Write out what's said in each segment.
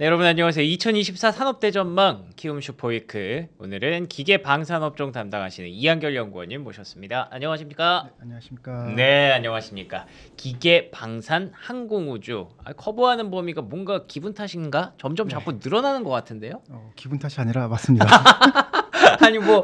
네, 여러분 안녕하세요. 2024 산업대전망 키움슈퍼위크 오늘은 기계방산업종 담당하시는 이한결 연구원님 모셨습니다. 안녕하십니까? 네, 안녕하십니까? 네, 안녕하십니까? 기계방산 항공우주 아, 커버하는 범위가 뭔가 기분 탓인가? 점점 네. 자꾸 네. 늘어나는 것 같은데요? 어, 기분 탓이 아니라 맞습니다. 아니 뭐뭐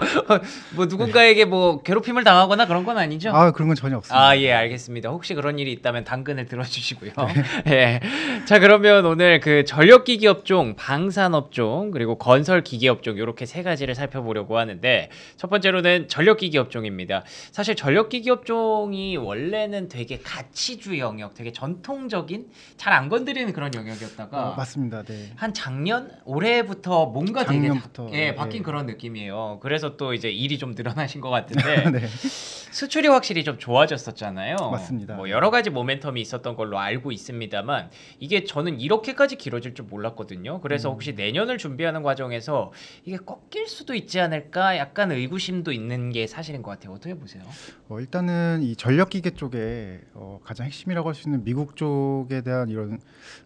뭐 누군가에게 뭐 괴롭힘을 당하거나 그런 건 아니죠? 아 그런 건 전혀 없습니다. 아 예 알겠습니다. 혹시 그런 일이 있다면 당근을 들어주시고요. 네. 예. 자 그러면 오늘 그 전력기기 업종, 방산업종 그리고 건설기기 업종 이렇게 세 가지를 살펴보려고 하는데 첫 번째로는 전력기기 업종입니다. 사실 전력기기 업종이 원래는 되게 가치주 영역, 되게 전통적인 잘 안 건드리는 그런 영역이었다가 어, 맞습니다. 네. 한 작년 올해부터 뭔가 작년부터, 되게 예, 바뀐 네. 그런 느낌이. 에요 아니에요. 그래서 또 이제 일이 좀 늘어나신 것 같은데 네. 수출이 확실히 좀 좋아졌었잖아요. 맞습니다. 뭐 여러 가지 모멘텀이 있었던 걸로 알고 있습니다만 이게 저는 이렇게까지 길어질 줄 몰랐거든요. 그래서 혹시 음. 내년을 준비하는 과정에서 이게 꺾일 수도 있지 않을까 약간 의구심도 있는 게 사실인 것 같아요. 어떻게 보세요? 어, 일단은 이 전력기계 쪽에 어, 가장 핵심이라고 할 수 있는 미국 쪽에 대한 이런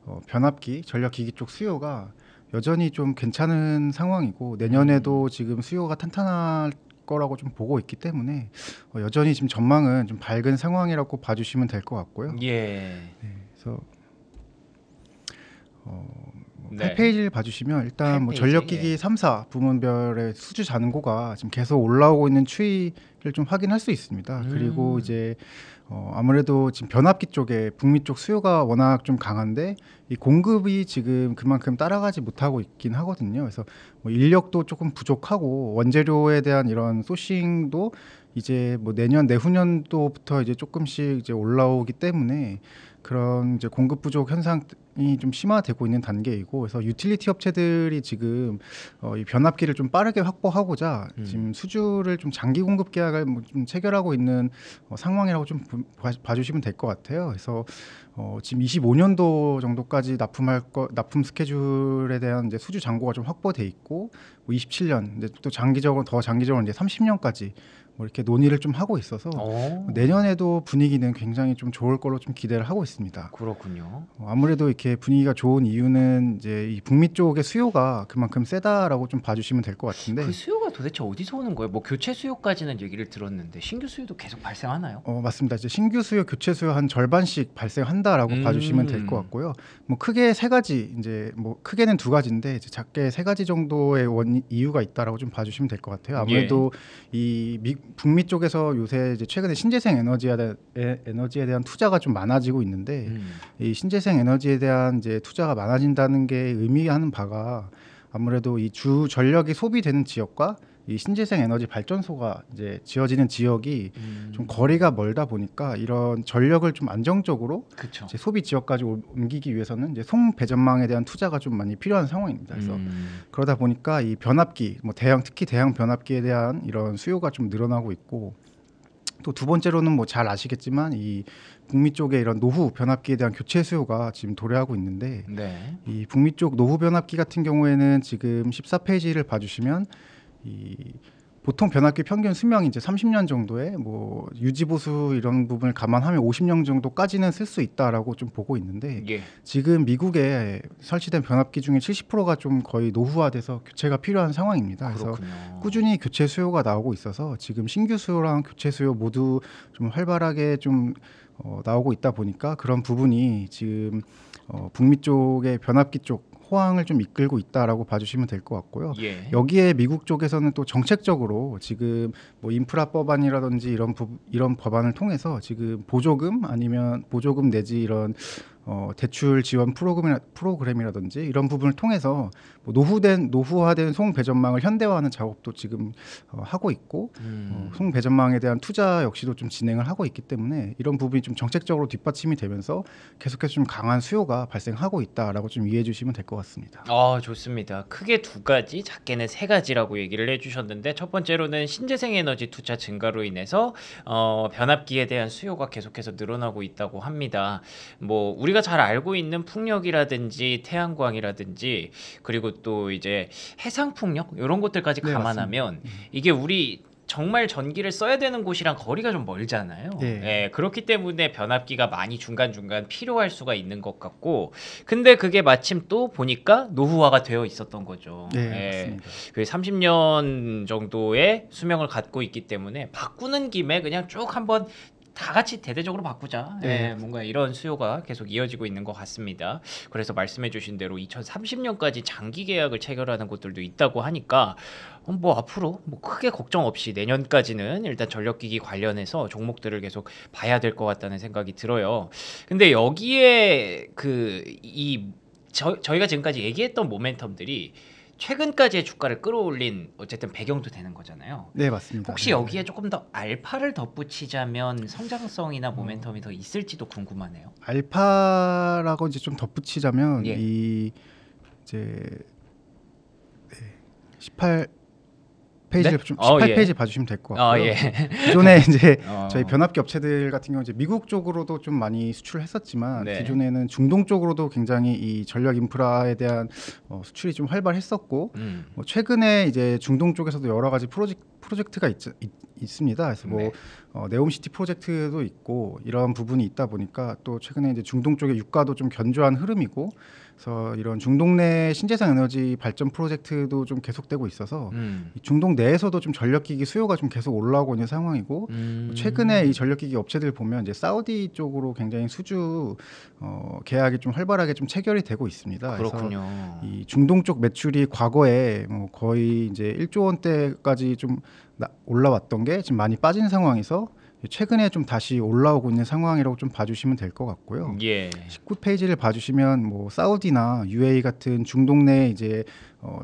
어, 변압기, 전력기기 쪽 수요가 여전히 좀 괜찮은 상황이고 내년에도 음. 지금 수요가 탄탄할 거라고 좀 보고 있기 때문에 어, 여전히 지금 전망은 좀 밝은 상황이라고 봐주시면 될 것 같고요. 예. 네, 그래서 어, 뭐 네. 페이지를 봐주시면 일단 뭐 전력기기 예. 3사 부문별의 수주 잔고가 지금 계속 올라오고 있는 추이 차트를 좀 확인할 수 있습니다. 음. 그리고 이제 어, 아무래도 지금 변압기 쪽에 북미 쪽 수요가 워낙 좀 강한데 이 공급이 지금 그만큼 따라가지 못하고 있긴 하거든요. 그래서 뭐 인력도 조금 부족하고 원재료에 대한 이런 소싱도 이제 뭐 내년 내후년도부터 이제 조금씩 이제 올라오기 때문에 그런 이제 공급 부족 현상 이좀 심화되고 있는 단계이고 그래서 유틸리티 업체들이 지금 어, 이 변압기를 좀 빠르게 확보하고자 음. 지금 수주를 좀 장기 공급 계약을 뭐좀 체결하고 있는 어, 상황이라고 좀 봐, 주시면 될 것 같아요. 그래서 어, 지금 25년도 정도까지 납품할 거 납품 스케줄에 대한 이제 수주 잔고가 좀 확보돼 있고 뭐 27년 이제 또 장기적으로 더 장기적으로 이제 30년까지 뭐 이렇게 논의를 좀 하고 있어서 오. 어. 내년에도 분위기는 굉장히 좀 좋을 걸로 좀 기대를 하고 있습니다. 그렇군요. 어, 아무래도 이렇게 분위기가 좋은 이유는 이제 이 북미 쪽의 수요가 그만큼 세다라고 좀 봐주시면 될 것 같은데 그 수요가 도대체 어디서 오는 거예요? 뭐 교체 수요까지는 얘기를 들었는데 신규 수요도 계속 발생하나요? 어 맞습니다. 이제 신규 수요, 교체 수요 한 절반씩 발생한다라고 음. 봐주시면 될 것 같고요. 뭐 크게 세 가지 이제 뭐 크게는 두 가지인데 이제 작게 세 가지 정도의 원 이유가 있다라고 좀 봐주시면 될 것 같아요. 예. 아무래도 예. 이 미, 북미 쪽에서 요새 이제 최근에 신재생 에너지에, 대한, 에너지에 대한 투자가 좀 많아지고 있는데 음. 이 신재생 에너지에 대한 이제 투자가 많아진다는 게 의미하는 바가 아무래도 이 주 전력이 소비되는 지역과 이 신재생 에너지 발전소가 이제 지어지는 지역이 음. 좀 거리가 멀다 보니까 이런 전력을 좀 안정적으로 소비 지역까지 옮기기 위해서는 이제 송 배전망에 대한 투자가 좀 많이 필요한 상황입니다. 그래서 음. 그러다 보니까 이 변압기, 뭐 대형 특히 대형 변압기에 대한 이런 수요가 좀 늘어나고 있고 또 두 번째로는 뭐 잘 아시겠지만 이 북미 쪽에 이런 노후 변압기에 대한 교체 수요가 지금 도래하고 있는데 네. 이 북미 쪽 노후 변압기 같은 경우에는 지금 14페이지를 봐주시면 이 보통 변압기 평균 수명이 이제 30년 정도에 뭐 유지 보수 이런 부분을 감안하면 50년 정도까지는 쓸 수 있다라고 좀 보고 있는데 예. 지금 미국에 설치된 변압기 중에 70%가 좀 거의 노후화돼서 교체가 필요한 상황입니다. 그래서 그렇군 꾸준히 교체 수요가 나오고 있어서 지금 신규 수요랑 교체 수요 모두 좀 활발하게 좀 어, 나오고 있다 보니까 그런 부분이 지금 어, 북미 쪽의 변압기 쪽 포항을좀 이끌고 있다라고 봐주시면 될 것 같고요. 예. 여기에 미국 쪽에서는 또 정책적으로 지금 뭐 인프라 법안이라든지 이런 부, 이런 법안을 통해서 지금 보조금 아니면 보조금 내지 이런 어, 대출 지원 프로그램이라, 프로그램이라든지 이런 부분을 통해서 뭐 노후된 노후화된 송 배전망을 현대화하는 작업도 지금 어, 하고 있고 어, 음. 어, 송 배전망에 대한 투자 역시도 좀 진행을 하고 있기 때문에 이런 부분이 좀 정책적으로 뒷받침이 되면서 계속해서 좀 강한 수요가 발생하고 있다라고 좀 이해해 주시면 될 것 같습니다. 아 좋습니다. 크게 두 가지, 작게는 세 가지라고 얘기를 해주셨는데 첫 번째로는 신재생 에너지 투자 증가로 인해서 어, 변압기에 대한 수요가 계속해서 늘어나고 있다고 합니다. 뭐 우리가 우리가 잘 알고 있는 풍력이라든지 태양광이라든지 그리고 또 이제 해상 풍력 이런 것들까지 네, 감안하면 맞 음. 이게 우리 정말 전기를 써야 되는 곳이랑 거리가 좀 멀잖아요. 네. 네. 그렇기 때문에 변압기가 많이 중간중간 필요할 수가 있는 것 같고, 근데 그게 마침 또 보니까 노후화가 되어 있었던 거죠. 네, 네. 그 30년 정도의 수명을 갖고 있기 때문에 바꾸는 김에 그냥 쭉 한번 다 같이 대대적으로 바꾸자. 네. 예, 뭔가 이런 수요가 계속 이어지고 있는 것 같습니다. 그래서 말씀해주신 대로 2030년까지 장기 계약을 체결하는 곳들도 있다고 하니까 어, 뭐 앞으로 뭐 크게 걱정 없이 내년까지는 일단 전력기기 관련해서 종목들을 계속 봐야 될 것 같다는 생각이 들어요. 근데 여기에 그 이 저희가 지금까지 얘기했던 모멘텀들이 최근까지의 주가를 끌어올린 어쨌든 배경도 되는 거잖아요. 네 맞습니다. 혹시 네. 여기에 조금 더 알파를 덧붙이자면 성장성이나 음. 모멘텀이 어. 더 있을지도 궁금하네요. 알파라고 이제 좀 덧붙이자면 예. 이 이제 18 페이지를 네? 좀 18페이지 어, 예. 봐주시면 될 것 같고요. 어, 예. 기존에 그 이제 어. 저희 변압기 업체들 같은 경우 이제 미국 쪽으로도 좀 많이 수출을 했었지만 네. 기존에는 중동 쪽으로도 굉장히 이 전력 인프라에 대한 어, 수출이 좀 활발했었고 음. 뭐 최근에 이제 중동 쪽에서도 여러 가지 프로젝, 프로젝트가 있, 있, 있습니다. 그래서 뭐 네. 어, 네옴시티 프로젝트도 있고 이런 부분이 있다 보니까 또 최근에 이제 중동 쪽의 유가도 좀 견조한 흐름이고 그래서 이런 중동 내 신재생 에너지 발전 프로젝트도 좀 계속되고 있어서 음. 중동 내에서도 좀 전력기기 수요가 좀 계속 올라오고 있는 상황이고 음. 뭐 최근에 이 전력기기 업체들 보면 이제 사우디 쪽으로 굉장히 수주 어, 계약이 좀 활발하게 좀 체결이 되고 있습니다. 그렇군요. 그래서 이 중동 쪽 매출이 과거에 뭐 거의 이제 1조 원대까지 좀 올라왔던 게 지금 많이 빠진 상황에서 최근에 좀 다시 올라오고 있는 상황이라고 좀 봐주시면 될 것 같고요. 예. 19페이지를 봐주시면 뭐 사우디나 UAE 같은 중동 내 이제 어,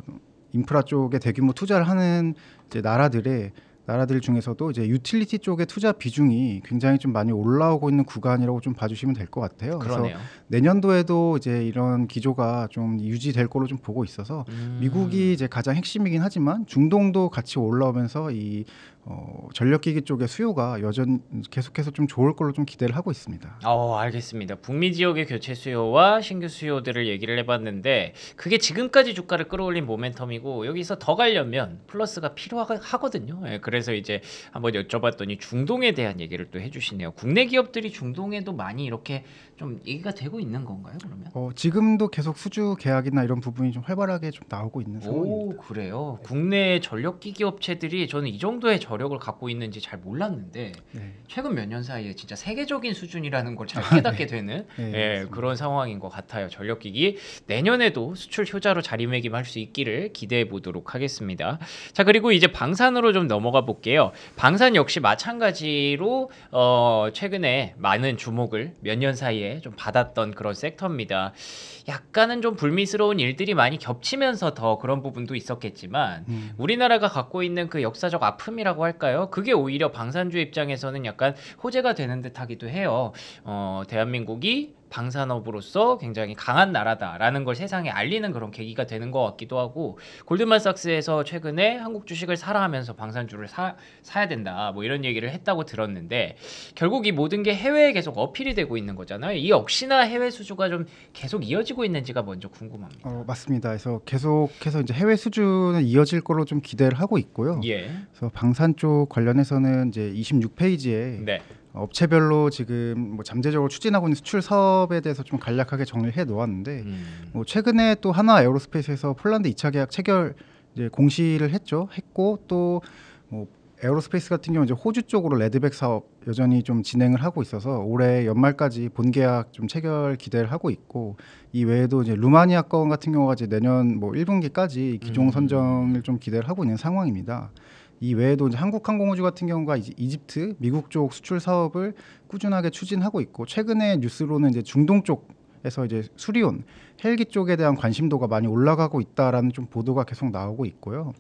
인프라 쪽에 대규모 투자를 하는 이제 나라들의 나라들 중에서도 이제 유틸리티 쪽의 투자 비중이 굉장히 좀 많이 올라오고 있는 구간이라고 좀 봐주시면 될 것 같아요. 그러네요. 그래서 내년도에도 이제 이런 기조가 좀 유지될 걸로좀 보고 있어서 음. 미국이 이제 가장 핵심이긴 하지만 중동도 같이 올라오면서 이 어, 전력기기 쪽의 수요가 여전 계속해서 좀 좋을 걸로 좀 기대를 하고 있습니다. 어, 알겠습니다. 북미 지역의 교체 수요와 신규 수요들을 얘기를 해봤는데 그게 지금까지 주가를 끌어올린 모멘텀이고 여기서 더 가려면 플러스가 필요하거든요. 예, 그래서 이제 한번 여쭤봤더니 중동에 대한 얘기를 또 해주시네요. 국내 기업들이 중동에도 많이 이렇게 좀 얘기가 되고 있는 건가요? 그러면? 어, 지금도 계속 수주 계약이나 이런 부분이 좀 활발하게 좀 나오고 있는 상황입니다. 오, 그래요. 네. 국내 전력기기 업체들이 저는 이 정도의 전 저력을 갖고 있는지 잘 몰랐는데 네. 최근 몇 년 사이에 진짜 세계적인 수준이라는 걸잘 아, 네. 깨닫게 되는 네, 예, 그런 상황인 것 같아요. 전력기기 내년에도 수출 효자로 자리매김할 수 있기를 기대해 보도록 하겠습니다. 자 그리고 이제 방산으로 좀 넘어가 볼게요. 방산 역시 마찬가지로 어, 최근에 많은 주목을 몇 년 사이에 좀 받았던 그런 섹터입니다. 약간은 좀 불미스러운 일들이 많이 겹치면서 더 그런 부분도 있었겠지만 음. 우리나라가 갖고 있는 그 역사적 아픔이라고 할까요? 그게 오히려 방산주 입장에서는 약간 호재가 되는 듯하기도 해요. 어, 대한민국이 방산업으로서 굉장히 강한 나라다라는 걸 세상에 알리는 그런 계기가 되는 것 같기도 하고 골드만삭스에서 최근에 한국 주식을 사라 하면서 방산주를 사, 사야 된다 뭐 이런 얘기를 했다고 들었는데 결국 이 모든 게 해외에 계속 어필이 되고 있는 거잖아요. 이 역시나 해외 수주가 좀 계속 이어지고 있는지가 먼저 궁금합니다. 어, 맞습니다. 그래서 계속해서 이제 해외 수주는 이어질 거로 좀 기대를 하고 있고요. 예. 그래서 방산 쪽 관련해서는 이제 26페이지에 네. 업체별로 지금 뭐 잠재적으로 추진하고 있는 수출 사업에 대해서 좀 간략하게 정리를 해 놓았는데 음. 뭐 최근에 또 하나 에어로스페이스에서 폴란드 이차 계약 체결 이제 공시를 했죠. 했고 또 뭐 에어로스페이스 같은 경우 이제 호주 쪽으로 레드백 사업 여전히 좀 진행을 하고 있어서 올해 연말까지 본계약 좀 체결 기대를 하고 있고 이 외에도 이제 루마니아 건 같은 경우가 이제 내년 뭐 1분기까지 기종 음. 선정을 좀 기대를 하고 있는 상황입니다. 이 외에도 한국항공우주 같은 경우가 이집트, 미국 쪽 수출 사업을 꾸준하게 추진하고 있고 최근에 뉴스로는 이제 중동 쪽 에서 이제 수리온 헬기 쪽에 대한 관심도가 많이 올라가고 있다라는 좀 보도가 계속 나오고 있고요.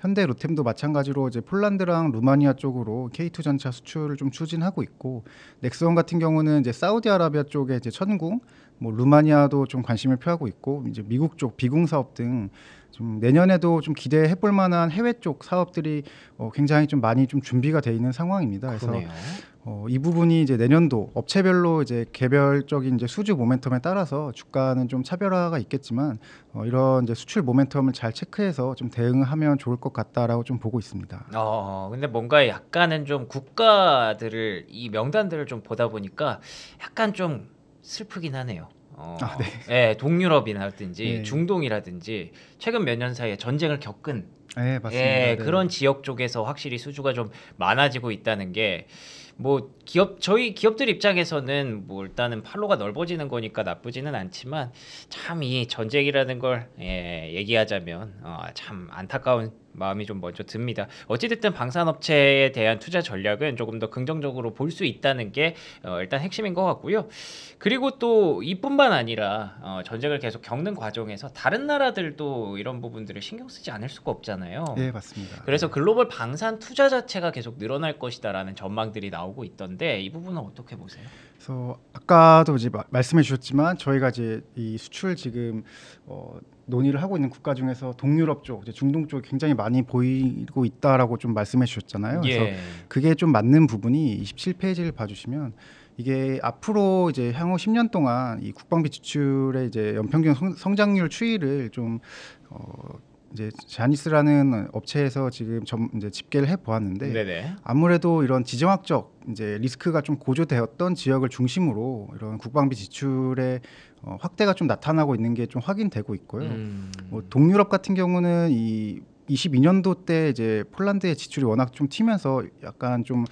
현대 로템도 마찬가지로 이제 폴란드랑 루마니아 쪽으로 K2 전차 수출을 좀 추진하고 있고 넥스원 같은 경우는 이제 사우디아라비아 쪽에 이제 천궁 뭐 루마니아도 좀 관심을 표하고 있고 이제 미국 쪽 비공 사업 등좀 내년에도 좀 기대해 볼 만한 해외 쪽 사업들이 어, 굉장히 좀 많이 좀 준비가 돼 있는 상황입니다. 그래서 그러네 어, 이 부분이 이제 내년도 업체별로 이제 개별적인 이제 수주 모멘텀에 따라서 주가는 좀 차별화가 있겠지만 어, 이런 이제 수출 모멘텀을 잘 체크해서 좀 대응하면 좋을 것 같다라고 좀 보고 있습니다. 어, 어, 어. 근데 뭔가 약간은 좀 국가들을 이 명단들을 좀 보다 보니까 약간 좀 슬프긴 하네요. 어, 아, 네. 예, 동유럽이라든지 네. 중동이라든지 최근 몇 년 사이에 전쟁을 겪은 예, 예, 네, 예, 그런 지역 쪽에서 확실히 수주가 좀 많아지고 있다는 게 뭐 기업 저희 기업들 입장에서는 뭐 일단은 팔로가 넓어지는 거니까 나쁘지는 않지만 참 이 전쟁이라는 걸 예, 얘기하자면 어, 참 안타까운 마음이 좀 먼저 듭니다. 어찌됐든 방산업체에 대한 투자 전략은 조금 더 긍정적으로 볼 수 있다는 게 어, 일단 핵심인 것 같고요. 그리고 또 이뿐만 아니라 어, 전쟁을 계속 겪는 과정에서 다른 나라들도 이런 부분들을 신경 쓰지 않을 수가 없잖아요. 네, 맞습니다. 그래서 네. 글로벌 방산 투자 자체가 계속 늘어날 것이다라는 전망들이 나오고 있던데 이 부분은 어떻게 보세요? 그래서 아까도 이제 마, 말씀해 주셨지만 저희가 이제 이 수출 지금 어, 논의를 하고 있는 국가 중에서 동유럽 쪽, 중동 쪽이 굉장히 많이 보이고 있다라고 좀 말씀해 주셨잖아요. 예. 그래서 그게 좀 맞는 부분이 27페이지를 봐주시면 이게 앞으로 이제 향후 10년 동안 이 국방비 지출의 이제 연평균 성, 장률 추이를 좀 어, 이제 자니스라는 업체에서 지금 점, 이제 집계를 해 보았는데 아무래도 이런 지정학적 이제 리스크가 좀 고조되었던 지역을 중심으로 이런 국방비 지출의 어, 확대가 좀 나타나고 있는 게 좀 확인되고 있고요. 음. 뭐 동유럽 같은 경우는 이 22년도 때 이제 폴란드의 지출이 워낙 좀 튀면서 약간 좀이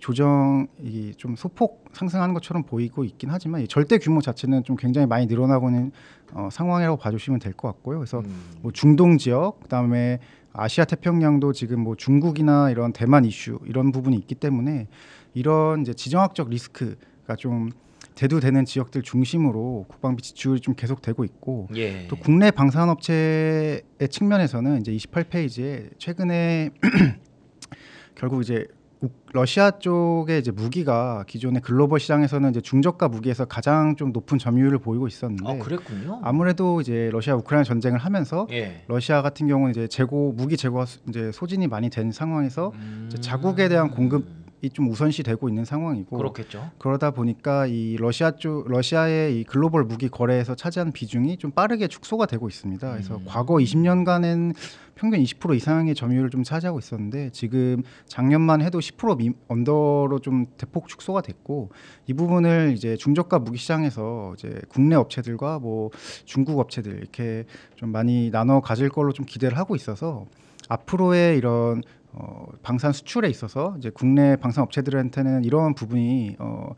조정 이좀 소폭 상승하는 것처럼 보이고 있긴 하지만 이 절대 규모 자체는 좀 굉장히 많이 늘어나고는 어, 상황이라고 봐주시면 될 것 같고요. 그래서 음. 뭐 중동 지역, 그다음에 아시아 태평양도 지금 뭐 중국이나 이런 대만 이슈 이런 부분이 있기 때문에 이런 이제 지정학적 리스크가 좀 대두되는 지역들 중심으로 국방비 지출이 좀 계속되고 있고 예. 또 국내 방산업체의 측면에서는 이제 28페이지에 최근에 결국 이제 러시아 쪽의 이제 무기가 기존의 글로벌 시장에서는 이제 중저가 무기에서 가장 좀 높은 점유율을 보이고 있었는데 아, 그랬군요. 아무래도 이제 러시아 우크라이나 전쟁을 하면서 예. 러시아 같은 경우는 이제 재고 무기 재고 가 이제 소진이 많이 된 상황에서 음... 자국에 대한 공급 이게 좀 우선시되고 있는 상황이고 그렇겠죠. 그러다 보니까 이 러시아 쪽 러시아의 이 글로벌 무기 거래에서 차지한 비중이 좀 빠르게 축소가 되고 있습니다. 그래서 음. 과거 20년간은 평균 20% 이상의 점유율을 좀 차지하고 있었는데 지금 작년만 해도 10% 미, 언더로 좀 대폭 축소가 됐고 이 부분을 이제 중저가 무기 시장에서 이제 국내 업체들과 뭐 중국 업체들 이렇게 좀 많이 나눠 가질 걸로 좀 기대를 하고 있어서 앞으로의 이런 어, 방산 수출에 있어서 이제 국내 방산 업체들한테는 이런 부분이 어,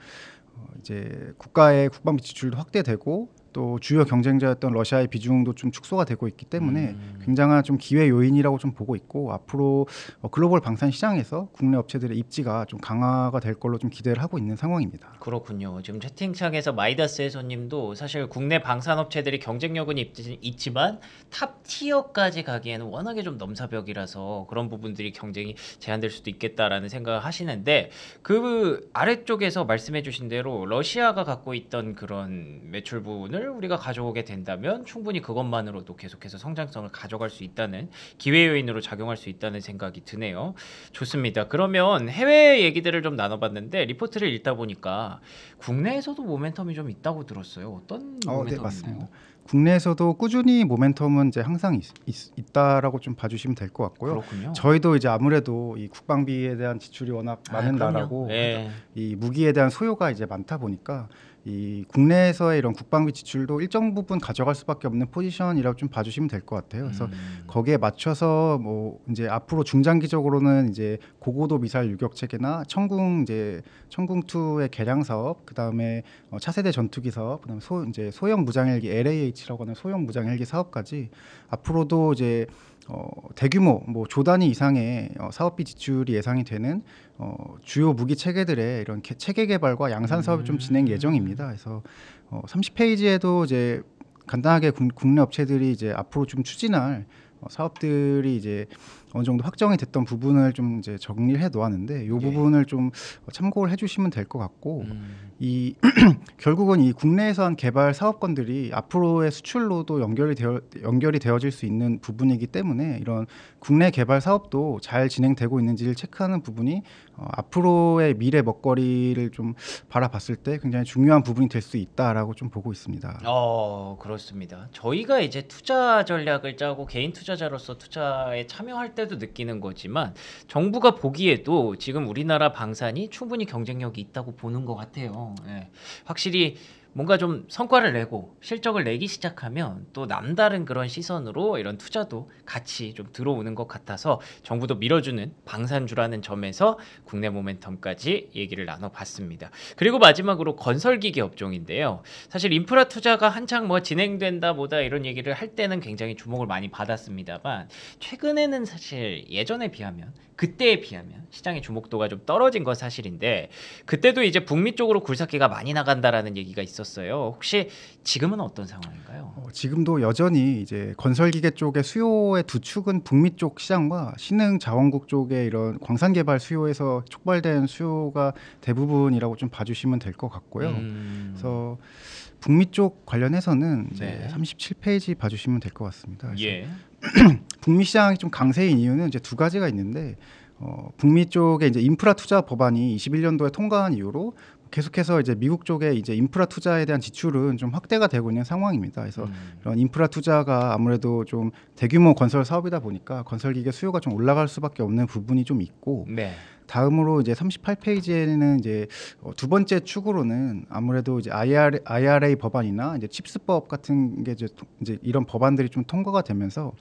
어, 이제 국가의 국방비 지출도 확대되고 또 주요 경쟁자였던 러시아의 비중도 좀 축소가 되고 있기 때문에 음. 굉장한 좀 기회 요인이라고 좀 보고 있고 앞으로 어, 글로벌 방산 시장에서 국내 업체들의 입지가 좀 강화가 될 걸로 좀 기대를 하고 있는 상황입니다. 그렇군요. 지금 채팅창에서 마이다스의 손님도 사실 국내 방산 업체들이 경쟁력은 있지만 탑 티어까지 가기에는 워낙에 좀 넘사벽이라서 그런 부분들이 경쟁이 제한될 수도 있겠다라는 생각을 하시는데 그 아래쪽에서 말씀해주신 대로 러시아가 갖고 있던 그런 매출분을 우리가 가져오게 된다면 충분히 그것만으로도 계속해서 성장성을 가져갈 수 있다는 기회 요인으로 작용할 수 있다는 생각이 드네요. 좋습니다. 그러면 해외 얘기들을 좀 나눠봤는데 리포트를 읽다 보니까 국내에서도 모멘텀이 좀 있다고 들었어요. 어떤 모멘텀이 어, 네, 맞습니다. 국내에서도 꾸준히 모멘텀은 이제 항상 있, 있 다라고좀 봐주시면 될 것 같고요. 그렇군요. 저희도 이제 아무래도 이 국방비에 대한 지출이 워낙 많은 아, 나라고 네. 이 무기에 대한 소요가 이제 많다 보니까 이 국내에서의 이런 국방비 지출도 일정 부분 가져갈 수밖에 없는 포지션이라고 좀 봐주시면 될 것 같아요. 그래서 음. 거기에 맞춰서 뭐 이제 앞으로 중장기적으로는 이제 고고도 미사일 유격 체계나 청궁 이제 청궁 2의 개량 사업, 그다음에 어, 차세대 전투기 사업, 그다음에 소 이제 소형 무장 헬기 LAH라고 하는 소형 무장 헬기 사업까지 앞으로도 이제 어, 대규모 뭐 조단위 이상의 어, 사업비 지출이 예상이 되는 어, 주요 무기 체계들의 이런 개, 체계 개발과 양산 사업이 좀 진행 음. 예정입니다. 그래서 어, 30페이지에도 이제 간단하게 국, 국내 업체들이 이제 앞으로 좀 추진할 어, 사업들이 이제 어느 정도 확정이 됐던 부분을 좀 이제 정리해 놓았는데 이 예. 부분을 좀 참고를 해주시면 될 것 같고 음. 이 결국은 이국내에선 개발 사업권들이 앞으로의 수출로도 연결이 되어 연결이 되어질 수 있는 부분이기 때문에 이런 국내 개발 사업도 잘 진행되고 있는지를 체크하는 부분이 어, 앞으로의 미래 먹거리를 좀 바라봤을 때 굉장히 중요한 부분이 될 수 있다라고 좀 보고 있습니다. 어 그렇습니다. 저희가 이제 투자 전략을 짜고 개인 투자자로서 투자에 참여할 때도 느끼는 거지만 정부가 보기에도 지금 우리나라 방산이 충분히 경쟁력이 있다고 보는 것 같아요. 예. 확실히 뭔가 좀 성과를 내고 실적을 내기 시작하면 또 남다른 그런 시선으로 이런 투자도 같이 좀 들어오는 것 같아서 정부도 밀어주는 방산주라는 점에서 국내 모멘텀까지 얘기를 나눠봤습니다. 그리고 마지막으로 건설기계 업종인데요. 사실 인프라 투자가 한창 뭐 진행된다 보다 이런 얘기를 할 때는 굉장히 주목을 많이 받았습니다만 최근에는 사실 예전에 비하면 그때에 비하면 시장의 주목도가 좀 떨어진 건 사실인데 그때도 이제 북미 쪽으로 굴삭기가 많이 나간다라는 얘기가 있었어요. 있었어요. 혹시 지금은 어떤 상황인가요? 어, 지금도 여전히 이제 건설기계 쪽의 수요의 두 축은 북미 쪽 시장과 신흥 자원국 쪽의 이런 광산 개발 수요에서 촉발된 수요가 대부분이라고 좀 봐주시면 될 것 같고요. 음. 그래서 북미 쪽 관련해서는 이제 네. 37페이지 봐주시면 될 것 같습니다. 예. 북미 시장이 좀 강세인 이유는 이제 두 가지가 있는데 어, 북미 쪽에 이제 인프라 투자 법안이 21년도에 통과한 이후로 계속해서 이제 미국 쪽에 이제 인프라 투자에 대한 지출은 좀 확대가 되고 있는 상황입니다. 그래서 음. 이런 인프라 투자가 아무래도 좀 대규모 건설 사업이다 보니까 건설 기계 수요가 좀 올라갈 수밖에 없는 부분이 좀 있고 네. 다음으로 이제 38페이지에는 이제 어, 두 번째 축으로는 아무래도 이제 IR, IRA 법안이나 이제 칩스법 같은 게 이제, 이제 이런 법안들이 좀 통과가 되면서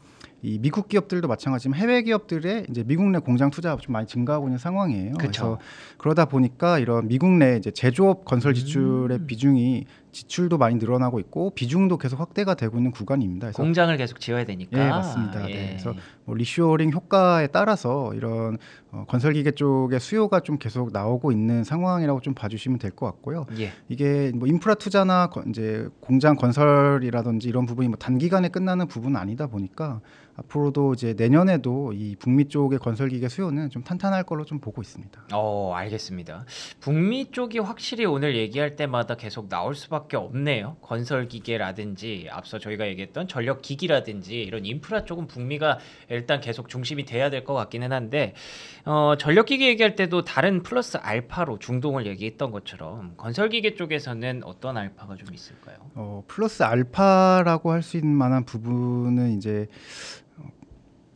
이 미국 기업들도 마찬가지지만 해외 기업들의 이제 미국 내 공장 투자가 좀 많이 증가하고 있는 상황이에요. 그쵸. 그래서 그러다 보니까 이런 미국 내 이제 제조업 건설 지출의 음. 비중이 지출도 많이 늘어나고 있고 비중도 계속 확대가 되고 있는 구간입니다. 그래서 공장을 계속 지어야 되니까. 예, 네, 맞습니다. 예. 네, 그래서 뭐 리쇼링 효과에 따라서 이런 어, 건설기계 쪽의 수요가 좀 계속 나오고 있는 상황이라고 좀 봐주시면 될 것 같고요. 예. 이게 뭐 인프라 투자나 거, 이제 공장 건설이라든지 이런 부분이 뭐 단기간에 끝나는 부분은 아니다 보니까 앞으로도 이제 내년에도 이 북미 쪽의 건설 기계 수요는 좀 탄탄할 걸로 좀 보고 있습니다. 어, 알겠습니다. 북미 쪽이 확실히 오늘 얘기할 때마다 계속 나올 수밖에 없네요. 건설 기계라든지 앞서 저희가 얘기했던 전력 기기라든지 이런 인프라 쪽은 북미가 일단 계속 중심이 돼야 될 것 같기는 한데 어, 전력 기계 얘기할 때도 다른 플러스 알파로 중동을 얘기했던 것처럼 건설 기계 쪽에서는 어떤 알파가 좀 있을까요? 어, 플러스 알파라고 할 수 있는 만한 부분은 이제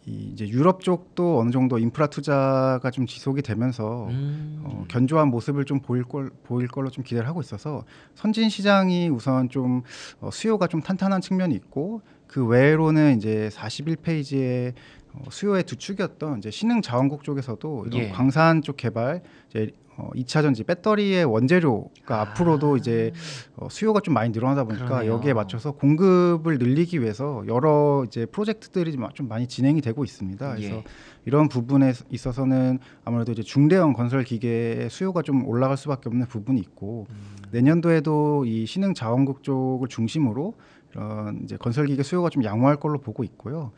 이 이제 유럽 쪽도 어느 정도 인프라 투자가 좀 지속이 되면서 음. 어, 견조한 모습을 좀 보일 걸 보일 걸로 좀 기대를 하고 있어서 선진 시장이 우선 좀 어, 수요가 좀 탄탄한 측면이 있고 그 외로는 이제 41페이지에 어, 수요의 두 축이었던 이제 신흥 자원국 쪽에서도 이런 예. 광산 쪽 개발, 이제 어, 2차 전지 배터리의 원재료가 아. 앞으로도 이제 어, 수요가 좀 많이 늘어나다 보니까 그러네요. 여기에 맞춰서 공급을 늘리기 위해서 여러 이제 프로젝트들이 좀 많이 진행이 되고 있습니다. 예. 그래서 예. 이런 부분에 있어서는 아무래도 이제 중대형 건설 기계의 수요가 좀 올라갈 수밖에 없는 부분이 있고 음. 내년도에도 이 신흥 자원국 쪽을 중심으로 이런 이제 건설 기계 수요가 좀 양호할 걸로 보고 있고요.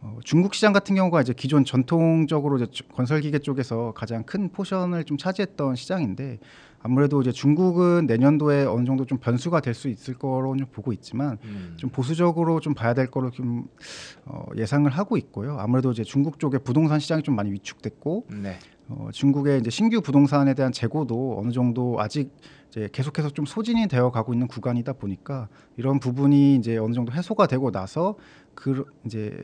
어, 중국 시장 같은 경우가 이제 기존 전통적으로 이제 건설 기계 쪽에서 가장 큰 포션을 좀 차지했던 시장인데 아무래도 이제 중국은 내년도에 어느 정도 좀 변수가 될 수 있을 거로 는 보고 있지만 음. 좀 보수적으로 좀 봐야 될 거로 좀 어, 예상을 하고 있고요. 아무래도 이제 중국 쪽에 부동산 시장이 좀 많이 위축됐고 네. 어, 중국의 이제 신규 부동산에 대한 재고도 어느 정도 아직 이제 계속해서 좀 소진이 되어 가고 있는 구간이다 보니까 이런 부분이 이제 어느 정도 해소가 되고 나서 그 이제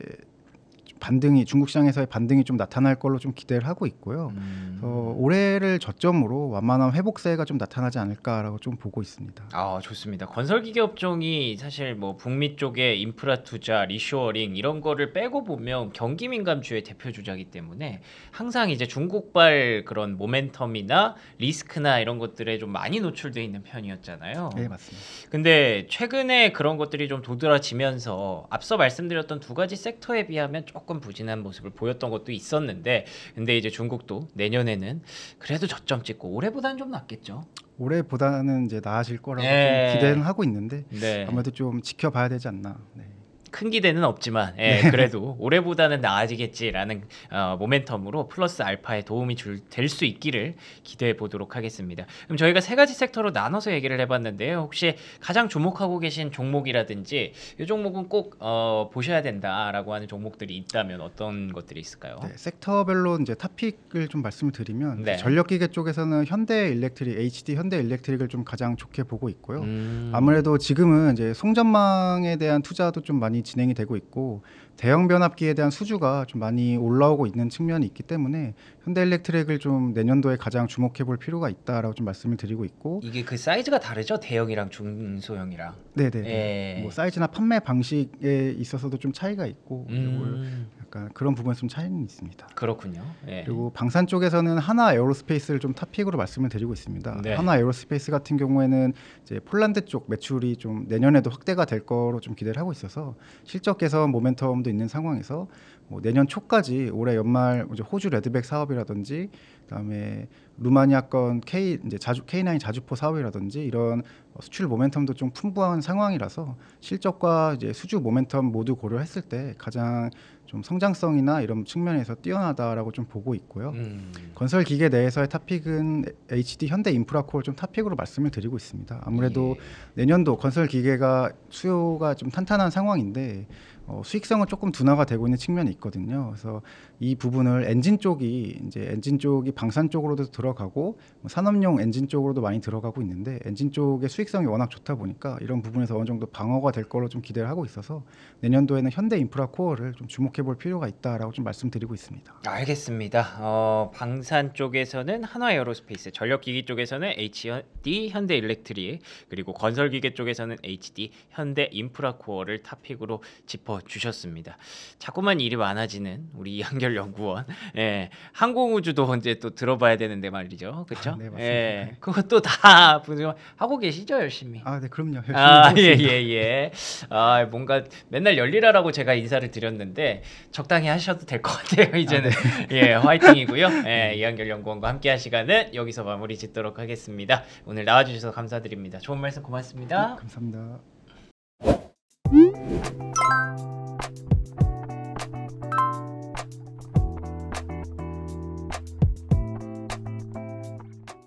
반등이 중국 시장에서의 반등이 좀 나타날 걸로 좀 기대를 하고 있고요. 음. 그 올해를 저점으로 완만한 회복세가 좀 나타나지 않을까라고 좀 보고 있습니다. 아 좋습니다. 건설기계 업종이 사실 뭐 북미 쪽의 인프라 투자, 리쇼어링 이런 거를 빼고 보면 경기 민감주의 대표 주자이기 때문에 항상 이제 중국발 그런 모멘텀이나 리스크나 이런 것들에 좀 많이 노출돼 있는 편이었잖아요. 네 맞습니다. 근데 최근에 그런 것들이 좀 도드라지면서 앞서 말씀드렸던 두 가지 섹터에 비하면 조금 조금 부진한 모습을 보였던 것도 있었는데 근데 이제 중국도 내년에는 그래도 저점 찍고 올해보다는 좀 낫겠죠. 올해보다는 이제 나아질 거라고 네. 기대는 하고 있는데 네. 아무래도 좀 지켜봐야 되지 않나. 네. 큰 기대는 없지만 예, 네. 그래도 올해보다는 나아지겠지라는 어, 모멘텀으로 플러스 알파에 도움이 될 수 있기를 기대해 보도록 하겠습니다. 그럼 저희가 세 가지 섹터로 나눠서 얘기를 해봤는데요. 혹시 가장 주목하고 계신 종목이라든지 이 종목은 꼭 어, 보셔야 된다라고 하는 종목들이 있다면 어떤 것들이 있을까요? 네, 섹터별로 이제 탑픽을 좀 말씀을 드리면 네. 전력기계 쪽에서는 현대 일렉트릭, HD 현대 일렉트릭을 좀 가장 좋게 보고 있고요. 음... 아무래도 지금은 이제 송전망에 대한 투자도 좀 많이 진행이 되고 있고 대형 변압기에 대한 수주가 좀 많이 올라오고 있는 측면이 있기 때문에 현대일렉트릭을 좀 내년도에 가장 주목해 볼 필요가 있다라고 좀 말씀을 드리고 있고 이게 그 사이즈가 다르죠 대형이랑 중소형이랑 네네 예. 뭐 사이즈나 판매 방식에 있어서도 좀 차이가 있고 음. 약간 그런 부분에서 좀 차이는 있습니다 그렇군요 예. 그리고 방산 쪽에서는 하나 에어로스페이스를 좀 탑픽으로 말씀을 드리고 있습니다 네. 하나 에어로스페이스 같은 경우에는 이제 폴란드 쪽 매출이 좀 내년에도 확대가 될 거로 좀 기대를 하고 있어서 실적 개선 모멘텀 부담도 있는 상황에서 뭐 내년 초까지 올해 연말 이제 호주 레드백 사업이라든지 그다음에 루마니아 건 K 이제 자주 K9 자주포 사업이라든지 이런 수출 모멘텀도 좀 풍부한 상황이라서 실적과 이제 수주 모멘텀 모두 고려했을 때 가장 좀 성장성이나 이런 측면에서 뛰어나다라고 좀 보고 있고요. 음. 건설 기계 내에서의 탑픽은 HD 현대 인프라코어 좀 탑픽으로 말씀을 드리고 있습니다. 아무래도 예. 내년도 건설 기계가 수요가 좀 탄탄한 상황인데 어, 수익성은 조금 둔화가 되고 있는 측면이 있거든요. 그래서 이 부분을 엔진 쪽이 이제 엔진 쪽이 방산 쪽으로도 들어가고 뭐 산업용 엔진 쪽으로도 많이 들어가고 있는데 엔진 쪽의 수익성이 워낙 좋다 보니까 이런 부분에서 어느 정도 방어가 될 걸로 좀 기대를 하고 있어서 내년도에는 현대 인프라 코어를 좀 주목해 볼 필요가 있다라고 좀 말씀드리고 있습니다. 알겠습니다. 어, 방산 쪽에서는 한화 에어로스페이스, 전력 기기 쪽에서는 HD 현대 일렉트리 그리고 건설 기계 쪽에서는 HD 현대 인프라 코어를 탑픽으로 짚어 짚어주셨습니다. 자꾸만 일이 많아지는 우리 이한결 연구원. 예, 항공우주도 언제 또 들어봐야 되는데 말이죠. 그렇 아, 네, 예, 맞습니다. 예, 그것도 다 하고 계시죠, 열심히. 아, 네, 그럼요. 열심히 아, 예, 예, 예. 아, 뭔가 맨날 열리라라고 제가 인사를 드렸는데 적당히 하셔도 될 것 같아요, 아, 이제는. 아, 네. 예, 화이팅이고요. 예, 이한결 연구원과 함께한 시간은 여기서 마무리 짓도록 하겠습니다. 오늘 나와 주셔서 감사드립니다. 좋은 말씀 고맙습니다. 네, 감사합니다.